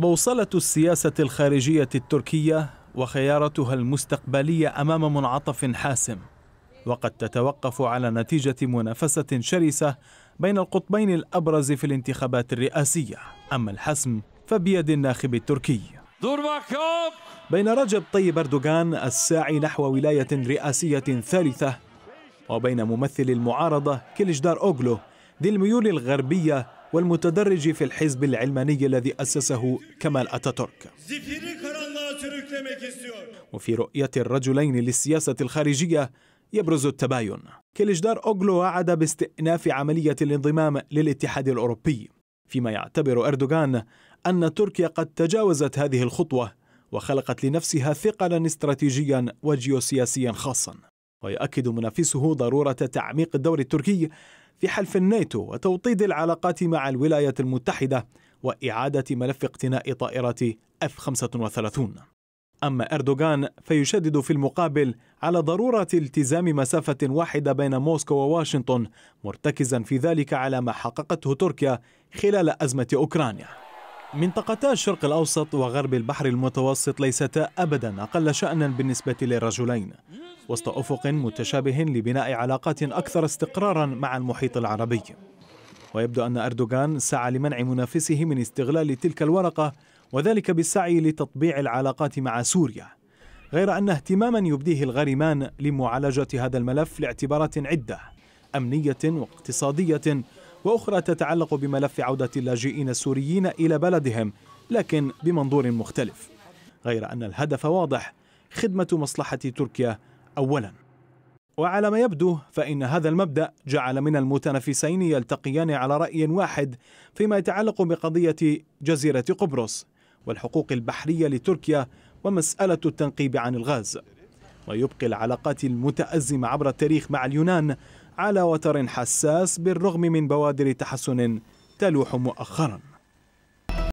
بوصلة السياسة الخارجية التركية وخيارتها المستقبلية أمام منعطف حاسم وقد تتوقف على نتيجة منافسة شرسة بين القطبين الأبرز في الانتخابات الرئاسية أما الحسم فبيد الناخب التركي بين رجب طيب أردوغان الساعي نحو ولاية رئاسية ثالثة وبين ممثل المعارضة كيلجدار أوغلو ذي الميول الغربية والمتدرج في الحزب العلماني الذي أسسه كمال أتاتورك وفي رؤية الرجلين للسياسة الخارجية يبرز التباين كيلجدار أوغلو وعد باستئناف عملية الانضمام للاتحاد الأوروبي فيما يعتبر أردوغان أن تركيا قد تجاوزت هذه الخطوة وخلقت لنفسها ثقلا استراتيجيا وجيوسياسيا خاصا ويؤكد منافسه ضرورة تعميق الدور التركي في حلف الناتو وتوطيد العلاقات مع الولايات المتحدة وإعادة ملف اقتناء طائرة F-35 أما أردوغان فيشدد في المقابل على ضرورة التزام مسافة واحدة بين موسكو وواشنطن مرتكزا في ذلك على ما حققته تركيا خلال أزمة أوكرانيا منطقتا الشرق الأوسط وغرب البحر المتوسط ليستا أبدا أقل شأنا بالنسبة للرجلين وسط أفق متشابه لبناء علاقات أكثر استقرارا مع المحيط العربي ويبدو أن أردوغان سعى لمنع منافسه من استغلال تلك الورقة وذلك بالسعي لتطبيع العلاقات مع سوريا غير أن اهتماما يبديه الغريمان لمعالجة هذا الملف لاعتبارات عدة أمنية واقتصادية وأخرى تتعلق بملف عودة اللاجئين السوريين إلى بلدهم لكن بمنظور مختلف غير أن الهدف واضح خدمة مصلحة تركيا اولا وعلى ما يبدو فإن هذا المبدأ جعل من المتنافسين يلتقيان على رأي واحد فيما يتعلق بقضية جزيرة قبرص والحقوق البحرية لتركيا ومسألة التنقيب عن الغاز ويبقي العلاقات المتأزمة عبر التاريخ مع اليونان على وتر حساس بالرغم من بوادر تحسن تلوح مؤخراً